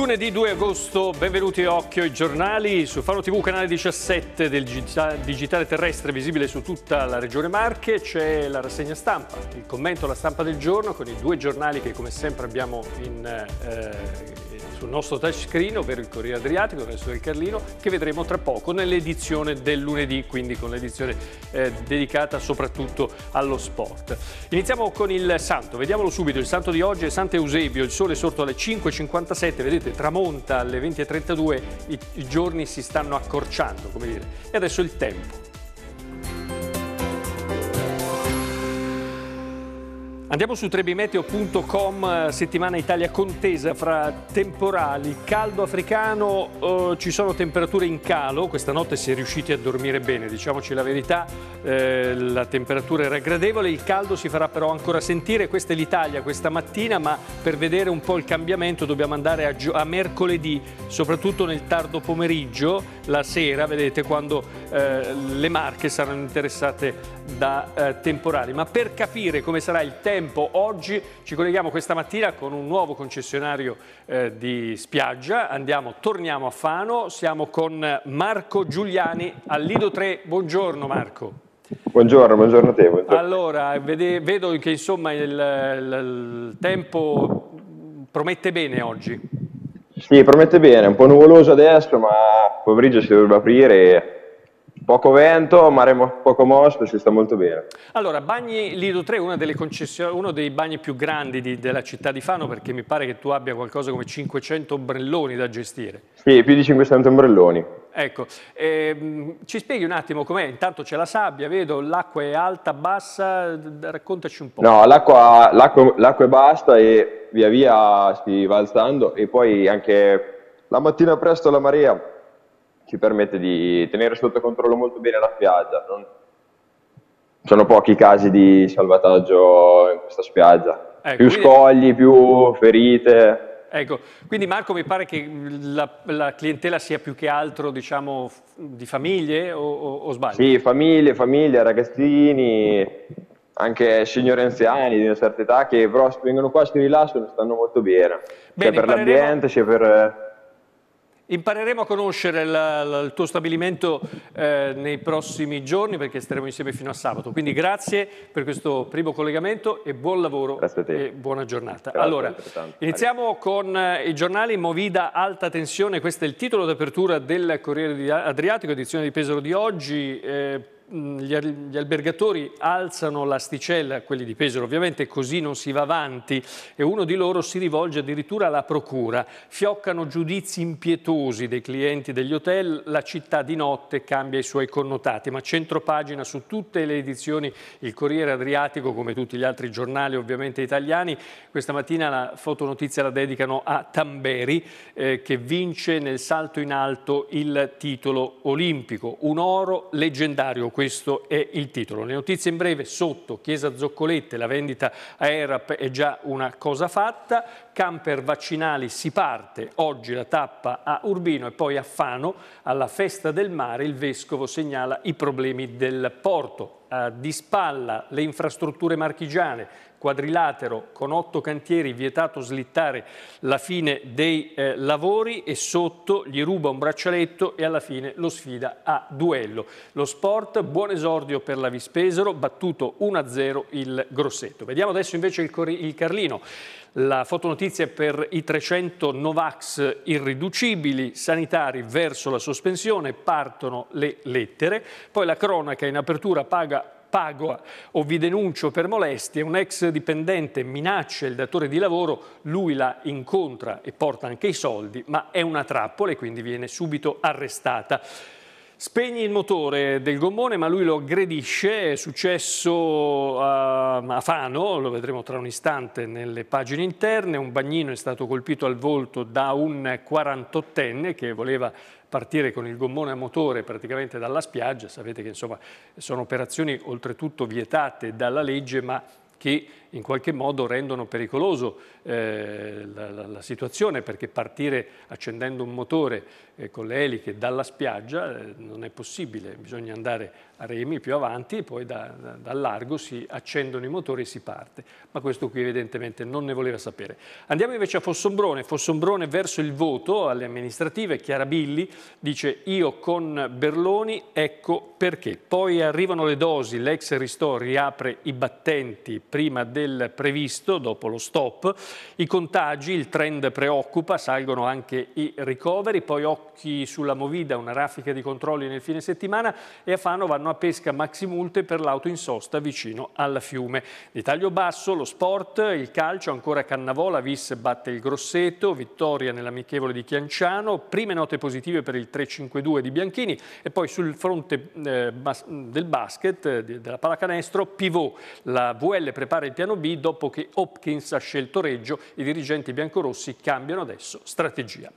Lunedì 2 agosto, benvenuti a Occhio ai giornali su Fano TV, canale 17 del digitale terrestre visibile su tutta la regione Marche. C'è la rassegna stampa, il commento alla stampa del giorno con i due giornali che come sempre abbiamo in eh, sul nostro touchscreen, ovvero il Corriere Adriatico, nel suo Carlino, che vedremo tra poco nell'edizione del lunedì, quindi con l'edizione eh, dedicata soprattutto allo sport. Iniziamo con il santo, vediamolo subito, il santo di oggi è Sant'Eusebio, il sole è sorto alle 5.57, vedete tramonta alle 20.32, i, i giorni si stanno accorciando, come dire, e adesso il tempo. Andiamo su trebimeteo.com, eh, settimana Italia contesa fra temporali, caldo africano, eh, ci sono temperature in calo, questa notte si è riusciti a dormire bene, diciamoci la verità, eh, la temperatura era gradevole, il caldo si farà però ancora sentire, questa è l'Italia questa mattina, ma per vedere un po' il cambiamento dobbiamo andare a, a mercoledì, soprattutto nel tardo pomeriggio, la sera, vedete quando eh, le marche saranno interessate da eh, temporali, ma per capire come sarà il tempo tempo. Oggi ci colleghiamo questa mattina con un nuovo concessionario eh, di spiaggia. Andiamo, torniamo a Fano. Siamo con Marco Giuliani al Lido 3. Buongiorno Marco. Buongiorno, buongiorno a te. Buongiorno. Allora, vede, vedo che insomma il, il, il tempo promette bene oggi. Sì, promette bene, un po' nuvoloso adesso, ma pomeriggio si dovrebbe aprire Poco vento, mare mo poco mosto, si sta molto bene. Allora, Bagni Lido 3 è uno dei bagni più grandi di, della città di Fano perché mi pare che tu abbia qualcosa come 500 ombrelloni da gestire. Sì, più di 500 ombrelloni. Ecco, ehm, ci spieghi un attimo com'è? Intanto c'è la sabbia, vedo l'acqua è alta, bassa, raccontaci un po'. No, l'acqua, è bassa e via via si va alzando e poi anche la mattina presto la marea ci permette di tenere sotto controllo molto bene la spiaggia. Non... Sono pochi casi di salvataggio in questa spiaggia. Ecco, più quindi... scogli, più ferite. Ecco, quindi Marco mi pare che la, la clientela sia più che altro diciamo, di famiglie o, o, o, sbaglio? Sì, famiglie, famiglie, ragazzini, anche signori anziani di una certa età che però vengono qua, si rilassano e stanno molto bene, bene sia per l'ambiente sia per... Impareremo a conoscere la, la, il tuo stabilimento eh, nei prossimi giorni perché staremo insieme fino a sabato. Quindi grazie per questo primo collegamento e buon lavoro e buona giornata. Grazie allora, iniziamo con eh, i giornali Movida Alta Tensione, questo è il titolo d'apertura del Corriere Adriatico, edizione di Pesaro di oggi. Eh, Mm, gli albergatori alzano l'asticella, quelli di Pesaro ovviamente, così non si va avanti e uno di loro si rivolge addirittura alla procura. Fioccano giudizi impietosi dei clienti degli hotel, la città di notte cambia i suoi connotati, ma centropagina su tutte le edizioni il Corriere Adriatico, come tutti gli altri giornali ovviamente italiani, questa mattina la fotonotizia la dedicano a Tamberi eh, che vince nel salto in alto il titolo olimpico, un oro leggendario questo è il titolo. Le notizie in breve sotto, Chiesa Zoccolette, la vendita a Erap è già una cosa fatta, camper vaccinali si parte, oggi la tappa a Urbino e poi a Fano, alla festa del mare il Vescovo segnala i problemi del porto. Eh, di spalla le infrastrutture marchigiane, quadrilatero con otto cantieri, vietato slittare la fine dei eh, lavori e sotto gli ruba un braccialetto e alla fine lo sfida a duello. Lo sport, buon esordio per la Vispesero, battuto 1-0 il Grossetto Vediamo adesso invece il, il Carlino la fotonotizia per i 300 Novax irriducibili, sanitari verso la sospensione, partono le lettere, poi la cronaca in apertura paga Pagua o vi denuncio per molestie, un ex dipendente minaccia il datore di lavoro, lui la incontra e porta anche i soldi, ma è una trappola e quindi viene subito arrestata. Spegni il motore del gommone ma lui lo aggredisce, è successo a Fano, lo vedremo tra un istante nelle pagine interne, un bagnino è stato colpito al volto da un 48enne che voleva partire con il gommone a motore praticamente dalla spiaggia, sapete che insomma sono operazioni oltretutto vietate dalla legge ma che in qualche modo rendono pericoloso eh, la, la, la, situazione perché partire accendendo un motore eh, con le eliche dalla spiaggia eh, non è possibile, bisogna andare a remi più avanti e poi da, da, dal largo si accendono i motori e si parte, ma questo qui evidentemente non ne voleva sapere. Andiamo invece a Fossombrone, Fossombrone verso il voto alle amministrative, Chiara Billi dice io con Berloni ecco perché, poi arrivano le dosi, l'ex ristoro riapre i battenti prima del del previsto dopo lo stop. I contagi, il trend preoccupa, salgono anche i ricoveri, poi occhi sulla Movida, una raffica di controlli nel fine settimana e a Fano vanno a pesca maximulte per l'auto in sosta vicino al fiume. Di taglio basso lo sport, il calcio ancora Cannavola, Viss batte il Grosseto, vittoria nell'amichevole di Chianciano, prime note positive per il 3-5-2 di Bianchini e poi sul fronte eh, bas del basket, eh, della pallacanestro, Pivot. La VL prepara il piano piano B dopo che Hopkins ha scelto Reggio. I dirigenti biancorossi cambiano adesso strategia.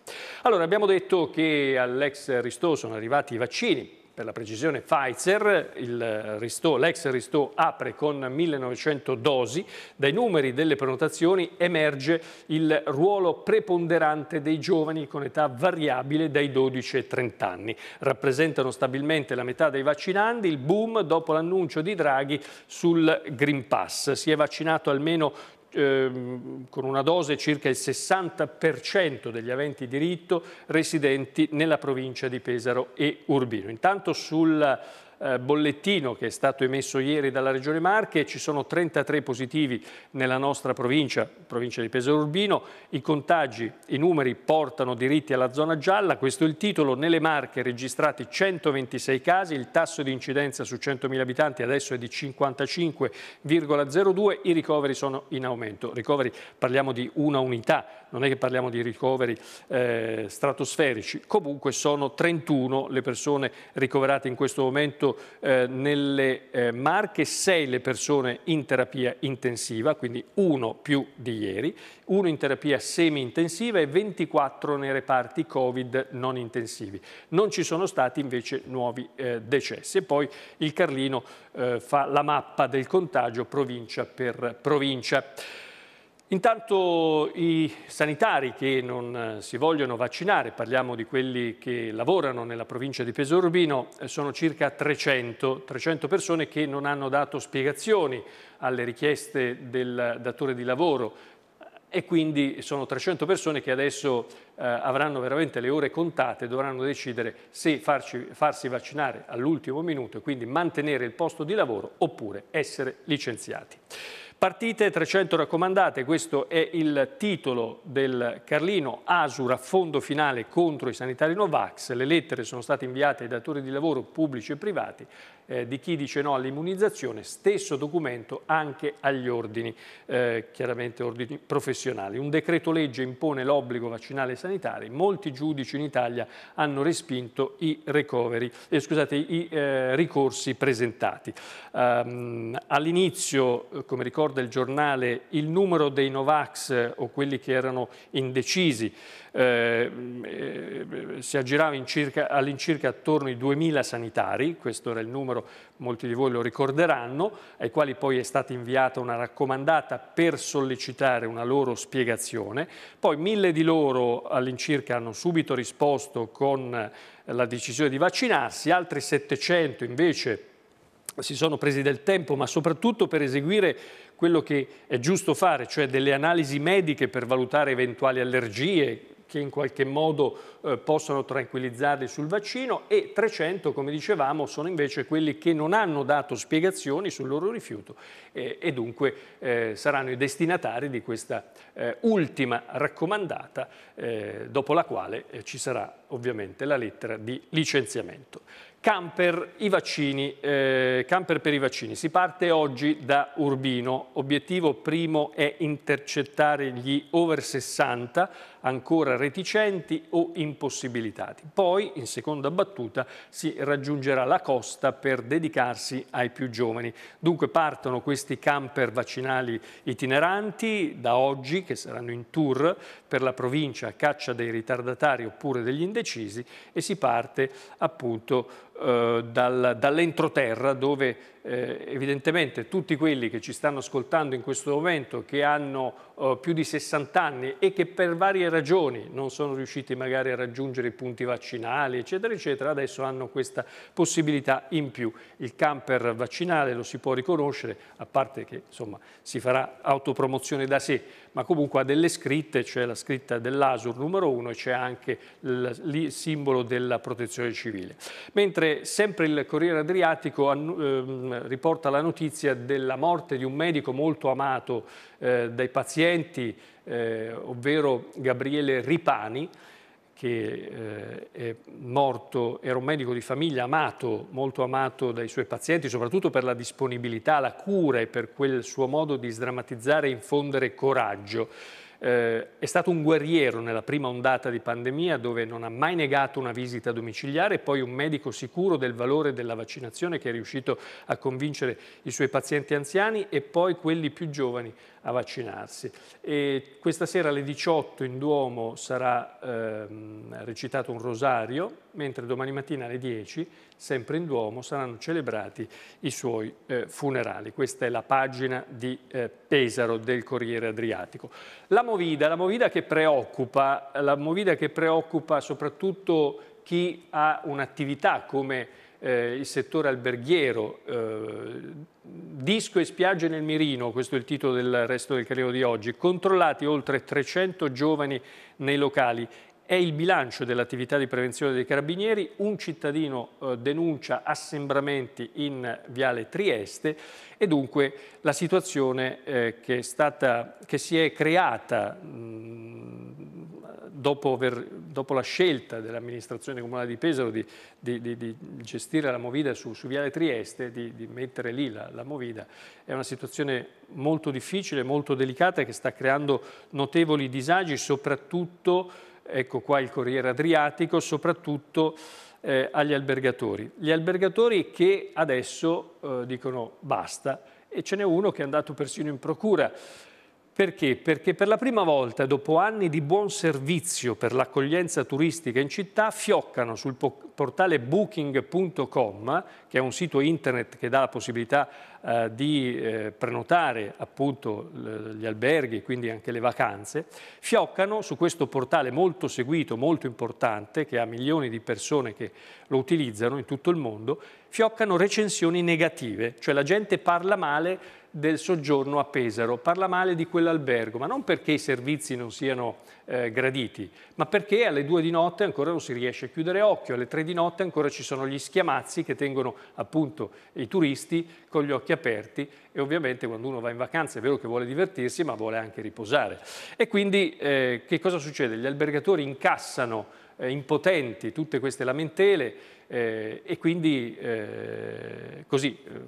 Allora abbiamo detto che all'ex Ristò sono arrivati i vaccini per la precisione Pfizer, eh, l'ex Risto apre con 1900 dosi, dai numeri delle prenotazioni emerge il ruolo preponderante dei giovani con età variabile dai 12 ai 30 anni. Rappresentano stabilmente la metà dei vaccinandi, il boom dopo l'annuncio di Draghi sul Green Pass. Si è vaccinato almeno Ehm, con una dose circa il 60% degli aventi diritto residenti nella provincia di Pesaro e Urbino. Intanto sul eh, bollettino che è stato emesso ieri dalla Regione Marche, ci sono 33 positivi nella nostra provincia, provincia di Pesaro Urbino, i contagi, i numeri portano diritti alla zona gialla, questo è il titolo, nelle Marche registrati 126 casi, il tasso di incidenza su 100.000 abitanti adesso è di 55,02, i ricoveri sono in aumento, ricoveri parliamo di una unità, non è che parliamo di ricoveri eh, stratosferici, comunque sono 31 le persone ricoverate in questo momento eh, nelle eh, Marche 6 le persone in terapia intensiva, quindi uno più di ieri, uno in terapia semi-intensiva e 24 nei reparti Covid non intensivi. Non ci sono stati invece nuovi eh, decessi. E poi il Carlino eh, fa la mappa del contagio provincia per provincia. Intanto i sanitari che non eh, si vogliono vaccinare, parliamo di quelli che lavorano nella provincia di Pesaro Urbino, eh, sono circa 300, 300 persone che non hanno dato spiegazioni alle richieste del datore di lavoro e quindi sono 300 persone che adesso eh, avranno veramente le ore contate, dovranno decidere se farci, farsi vaccinare all'ultimo minuto e quindi mantenere il posto di lavoro oppure essere licenziati. Partite 300 raccomandate, questo è il titolo del Carlino Asura fondo finale contro i sanitari Novax. Le lettere sono state inviate ai datori di lavoro pubblici e privati eh, di chi dice no all'immunizzazione, stesso documento anche agli ordini, eh, chiaramente ordini professionali. Un decreto legge impone l'obbligo vaccinale sanitario, molti giudici in Italia hanno respinto i, recovery, eh, scusate, i eh, ricorsi presentati. Um, All'inizio, eh, come ricorda il giornale, il numero dei Novax eh, o quelli che erano indecisi si aggirava all'incirca attorno ai 2.000 sanitari, questo era il numero numero molti di voi lo ricorderanno, ai quali poi è stata inviata una raccomandata per sollecitare una loro spiegazione. Poi mille di loro all'incirca hanno subito risposto con eh, la decisione di vaccinarsi, altri 700 invece si sono presi del tempo, ma soprattutto per eseguire quello che è giusto fare, cioè delle analisi mediche per valutare eventuali allergie, che in qualche modo eh, possono tranquillizzarli sul vaccino e 300, come dicevamo, sono invece quelli che non hanno dato spiegazioni sul loro rifiuto eh, e dunque eh, saranno i destinatari di questa eh, ultima raccomandata, eh, dopo la quale eh, ci sarà ovviamente la lettera di licenziamento. Camper, vaccini, eh, camper, per i vaccini. Si parte oggi da Urbino. Obiettivo primo è intercettare gli over 60 ancora reticenti o impossibilitati. Poi, in seconda battuta, si raggiungerà la costa per dedicarsi ai più giovani. Dunque partono questi camper vaccinali itineranti da oggi, che saranno in tour per la provincia a caccia dei ritardatari oppure degli indecisi e si parte appunto eh, dal, dall'entroterra dove eh, evidentemente tutti quelli che ci stanno ascoltando in questo momento che hanno eh, più di 60 anni e che per varie ragioni non sono riusciti magari a raggiungere i punti vaccinali, eccetera, eccetera, adesso hanno questa possibilità in più. Il camper vaccinale lo si può riconoscere, a parte che insomma, si farà autopromozione da sé, ma comunque ha delle scritte, c'è la scritta dell'ASUR numero 1 e c'è anche il simbolo della protezione civile. Mentre sempre il Corriere Adriatico ehm, riporta la notizia della morte di un medico molto amato eh, dai pazienti, eh, ovvero Gabriele Ripani, che eh, è morto, era un medico di famiglia amato, molto amato dai suoi pazienti, soprattutto per la disponibilità, la cura e per quel suo modo di sdrammatizzare e infondere coraggio. Eh, è stato un guerriero nella prima ondata di pandemia dove non ha mai negato una visita domiciliare e poi un medico sicuro del valore della vaccinazione che è riuscito a convincere i suoi pazienti anziani e poi quelli più giovani a vaccinarsi. E questa sera alle 18 in Duomo sarà ehm, recitato un rosario, mentre domani mattina alle 10 sempre in Duomo, saranno celebrati i suoi eh, funerali. Questa è la pagina di eh, Pesaro del Corriere Adriatico. La Movida, la Movida che preoccupa, la Movida che preoccupa soprattutto chi ha un'attività come eh, il settore alberghiero, eh, disco e spiagge nel mirino, questo è il titolo del resto del Carriero di oggi, controllati oltre 300 giovani nei locali è il bilancio dell'attività di prevenzione dei carabinieri, un cittadino eh, denuncia assembramenti in Viale Trieste e dunque la situazione eh, che, stata, che, si è creata mh, dopo, aver, dopo, la scelta dell'amministrazione comunale di Pesaro di, di, di, di gestire la Movida su, su Viale Trieste, di, mettere lì la, la Movida, è una situazione molto difficile, molto delicata che sta creando notevoli disagi soprattutto ecco qua il Corriere Adriatico, soprattutto eh, agli albergatori. Gli albergatori che adesso eh, dicono basta e ce n'è uno che è andato persino in procura perché? Perché per la prima volta, dopo anni di buon servizio per l'accoglienza turistica in città, fioccano sul portale booking.com, che è un sito internet che dà la possibilità eh, di eh, prenotare appunto gli alberghi, e quindi anche le vacanze, fioccano su questo portale molto seguito, molto importante, che ha milioni di persone che lo utilizzano in tutto il mondo, fioccano recensioni negative, cioè la gente parla male del soggiorno a Pesaro, parla male di quell'albergo, ma non perché i servizi non siano eh, graditi, ma perché alle due di notte ancora non si riesce a chiudere occhio, alle tre di notte ancora ci sono gli schiamazzi che tengono appunto i turisti con gli occhi aperti e ovviamente quando uno va in vacanza è vero che vuole divertirsi ma vuole anche riposare. E quindi eh, che cosa succede? Gli albergatori incassano eh, impotenti tutte queste lamentele eh, e quindi eh, così eh,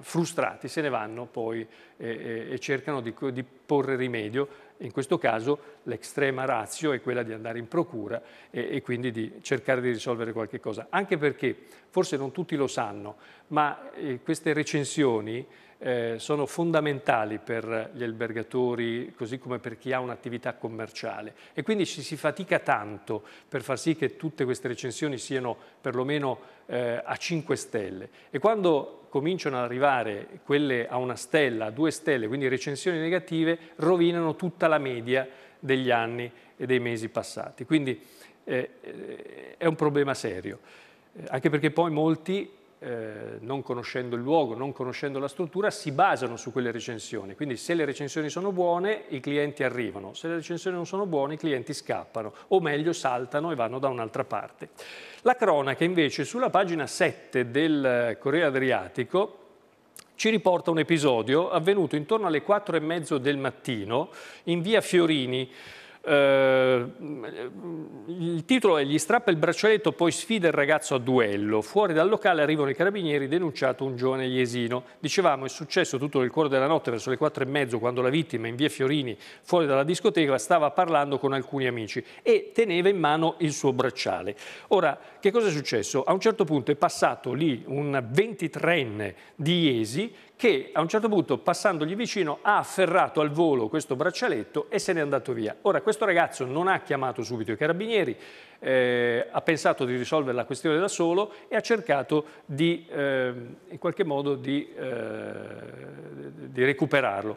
frustrati se ne vanno poi e, eh, eh, e cercano di, di, porre rimedio. In questo caso l'estrema razio è quella di andare in procura e, e quindi di cercare di risolvere qualche cosa. Anche perché, forse non tutti lo sanno, ma eh, queste recensioni eh, sono fondamentali per gli albergatori, così come per chi ha un'attività commerciale. E quindi ci si fatica tanto per far sì che tutte queste recensioni siano perlomeno eh, a 5 stelle. E quando cominciano ad arrivare quelle a una stella, a due stelle, quindi recensioni negative, rovinano tutta la media degli anni e dei mesi passati. Quindi eh, eh è un problema serio, eh, anche perché poi molti eh, non conoscendo il luogo, non conoscendo la struttura, si basano su quelle recensioni. Quindi se le recensioni sono buone i clienti arrivano, se le recensioni non sono buone i clienti scappano, o meglio saltano e vanno da un'altra parte. La cronaca invece sulla pagina 7 del eh, Corriere Adriatico ci riporta un episodio avvenuto intorno alle 4 e mezzo del mattino in via Fiorini, eh, il titolo è Gli strappa il braccialetto, poi sfida il ragazzo a duello. Fuori dal locale arrivano i carabinieri, denunciato un giovane iesino. Dicevamo, è successo tutto nel cuore della notte, verso le quattro e mezzo, quando la vittima in via Fiorini, fuori dalla discoteca, stava parlando con alcuni amici e teneva in mano il suo bracciale. Ora, che cosa è successo? A un certo punto è passato lì un 23enne di Iesi che a un certo punto, passandogli vicino, ha afferrato al volo questo braccialetto e se n'è andato via. Ora, questo ragazzo non ha chiamato subito i carabinieri, eh, ha pensato di risolvere la questione da solo e ha cercato di, eh, in qualche modo di, eh, di recuperarlo.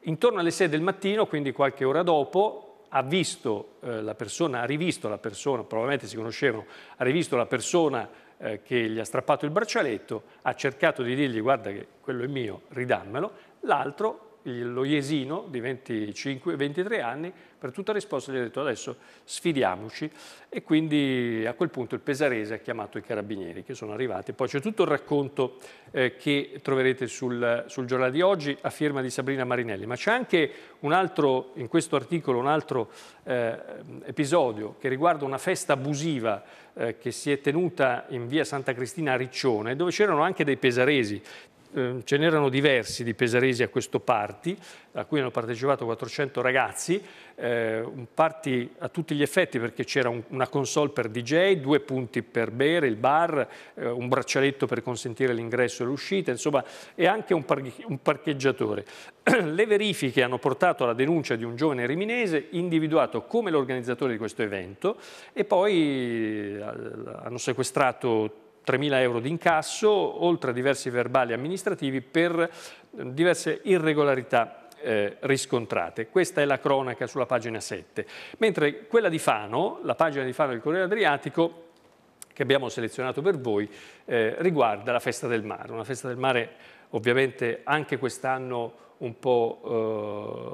Intorno alle 6 del mattino, quindi qualche ora dopo, ha visto eh, la persona, ha rivisto la persona, probabilmente si conoscevano, ha rivisto la persona eh, che gli ha strappato il braccialetto, ha cercato di dirgli guarda che quello è mio, ridammelo, l'altro lo Iesino di 25, 23 anni per tutta risposta gli ha detto adesso sfidiamoci e quindi a quel punto il Pesarese ha chiamato i carabinieri che sono arrivati. Poi c'è tutto il racconto eh, che troverete sul, sul giornale di oggi a firma di Sabrina Marinelli, ma c'è anche un altro, in questo articolo, un altro eh, episodio che riguarda una festa abusiva eh, che si è tenuta in via Santa Cristina a Riccione dove c'erano anche dei pesaresi, Ehm, ce n'erano diversi di pesaresi a questo party, a cui hanno partecipato 400 ragazzi, eh, un party a tutti gli effetti perché c'era un, una console per DJ, due punti per bere, il bar, eh, un braccialetto per consentire l'ingresso e l'uscita, insomma, e anche un, par un parcheggiatore. Le verifiche hanno portato alla denuncia di un giovane riminese individuato come l'organizzatore di questo evento e poi eh, hanno sequestrato 3.000 euro di incasso, oltre a diversi verbali amministrativi per eh, diverse irregolarità eh, riscontrate. Questa è la cronaca sulla pagina 7. Mentre quella di Fano, la pagina di Fano del Corriere Adriatico, che abbiamo selezionato per voi eh, riguarda la Festa del Mare, una Festa del Mare ovviamente anche quest'anno un po',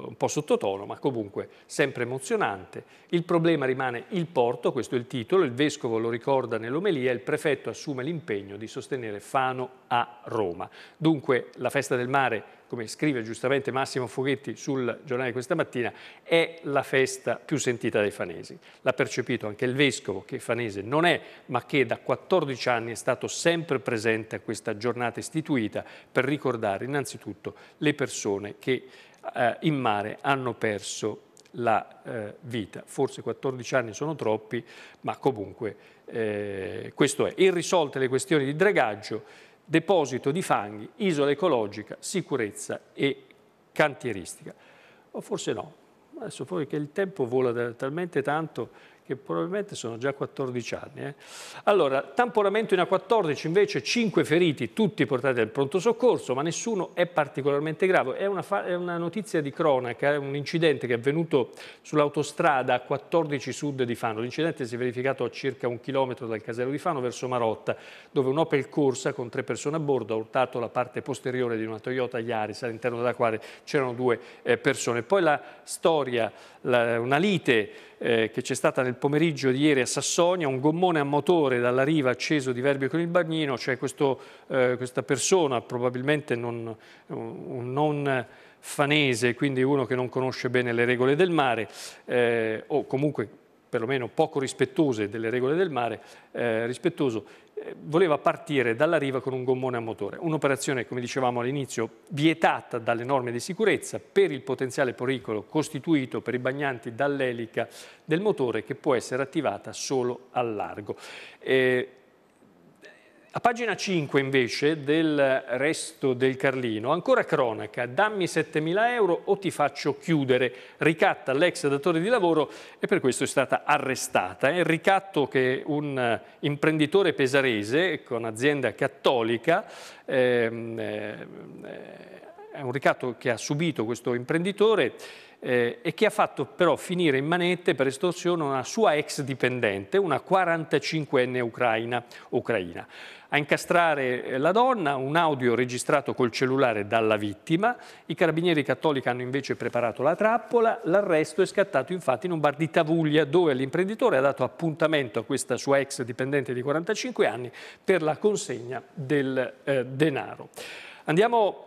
eh, un po', sottotono, ma comunque sempre emozionante. Il problema rimane il porto, questo è il titolo, il Vescovo lo ricorda nell'omelia, il prefetto assume l'impegno di sostenere Fano a Roma. Dunque la Festa del Mare come scrive giustamente Massimo Foghetti sul giornale questa mattina, è la festa più sentita dai fanesi. L'ha percepito anche il vescovo, che fanese non è, ma che da 14 anni è stato sempre presente a questa giornata istituita per ricordare innanzitutto le persone che eh, in mare hanno perso la eh, vita. Forse 14 anni sono troppi, ma comunque eh, questo è. Irrisolte le questioni di dragaggio, deposito di fanghi, isola ecologica, sicurezza e cantieristica. O forse no, adesso poi che il tempo vola talmente tanto che probabilmente sono già 14 anni. Eh. Allora, tamponamento in A14 invece 5 feriti, tutti portati al pronto soccorso, ma nessuno è particolarmente grave. È una, è una notizia di cronaca, è un incidente che è avvenuto sull'autostrada A14 sud di Fano. L'incidente si è verificato a circa un chilometro dal casello di Fano verso Marotta, dove un'Opel Corsa con tre persone a bordo ha urtato la parte posteriore di una Toyota Yaris, all'interno della quale c'erano due eh, persone. Poi la storia, la, una lite eh, che c'è stata nel pomeriggio di ieri a Sassonia, un gommone a motore dalla riva acceso di Verbio con il bagnino, cioè eh, questa persona probabilmente non, un non fanese, quindi uno che non conosce bene le regole del mare eh, o comunque perlomeno poco rispettose delle regole del mare, eh, rispettoso, eh, voleva partire dalla riva con un gommone a motore. Un'operazione, come dicevamo all'inizio, vietata dalle norme di sicurezza per il potenziale pericolo costituito per i bagnanti dall'elica del motore che può essere attivata solo al largo. Eh, a pagina 5 invece del resto del Carlino, ancora cronaca, dammi 7.000 euro o ti faccio chiudere, ricatta l'ex datore di lavoro e per questo è stata arrestata. È il ricatto che un eh, imprenditore pesarese con azienda cattolica ehm, eh, è un ricatto che ha subito questo imprenditore eh, e che ha fatto però finire in manette per estorsione una sua ex dipendente, una 45enne ucraina. ucraina. A incastrare eh, la donna un audio registrato col cellulare dalla vittima, i carabinieri cattolici hanno invece preparato la trappola, l'arresto è scattato infatti in un bar di Tavuglia dove l'imprenditore ha dato appuntamento a questa sua ex dipendente di 45 anni per la consegna del eh, denaro. Andiamo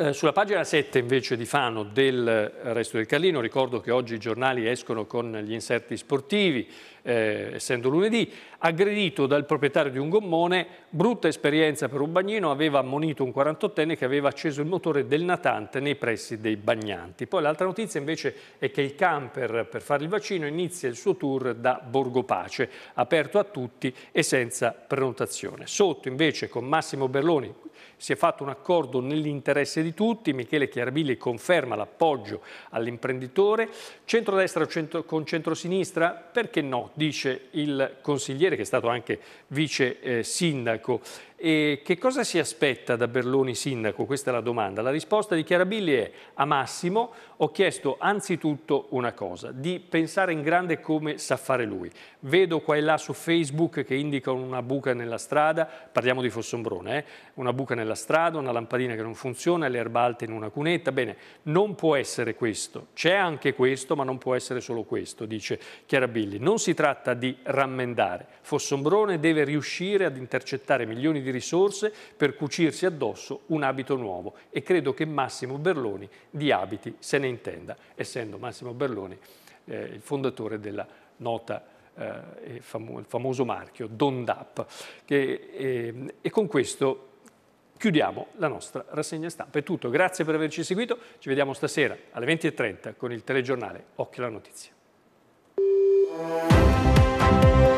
eh, sulla pagina 7 invece di Fano del eh, Resto del Carlino, ricordo che oggi i giornali escono con gli inserti sportivi, eh, essendo lunedì, aggredito dal proprietario di un gommone, brutta esperienza per un bagnino, aveva ammonito un 48enne che aveva acceso il motore del natante nei pressi dei bagnanti. Poi l'altra notizia invece è che il camper per fare il vaccino inizia il suo tour da Borgo Pace, aperto a tutti e senza prenotazione. Sotto invece con Massimo Berloni si è fatto un accordo nell'interesse di tutti, Michele Chiarabilli conferma l'appoggio all'imprenditore, centrodestra con centrosinistra, perché no? dice il consigliere, che è stato anche vice eh, sindaco. E che cosa si aspetta da Berloni sindaco? Questa è la domanda. La risposta di Chiara Billi è a Massimo ho chiesto anzitutto una cosa, di pensare in grande come sa fare lui. Vedo qua e là su Facebook che indicano una buca nella strada, parliamo di Fossombrone, eh? una buca nella strada, una lampadina che non funziona, le erbe alte in una cunetta. Bene, non può essere questo. C'è anche questo, ma non può essere solo questo, dice Chiara Billi. Non si tratta di rammendare. Fossombrone deve riuscire ad intercettare milioni di risorse per cucirsi addosso un abito nuovo e credo che Massimo Berloni di abiti se ne intenda, essendo Massimo Berloni eh, il fondatore della nota eh, famo il famoso marchio Dondap. Che, eh, e con questo chiudiamo la nostra rassegna stampa. È tutto, grazie per averci seguito, ci vediamo stasera alle 20.30 con il telegiornale Occhio alla Notizia. Thank you.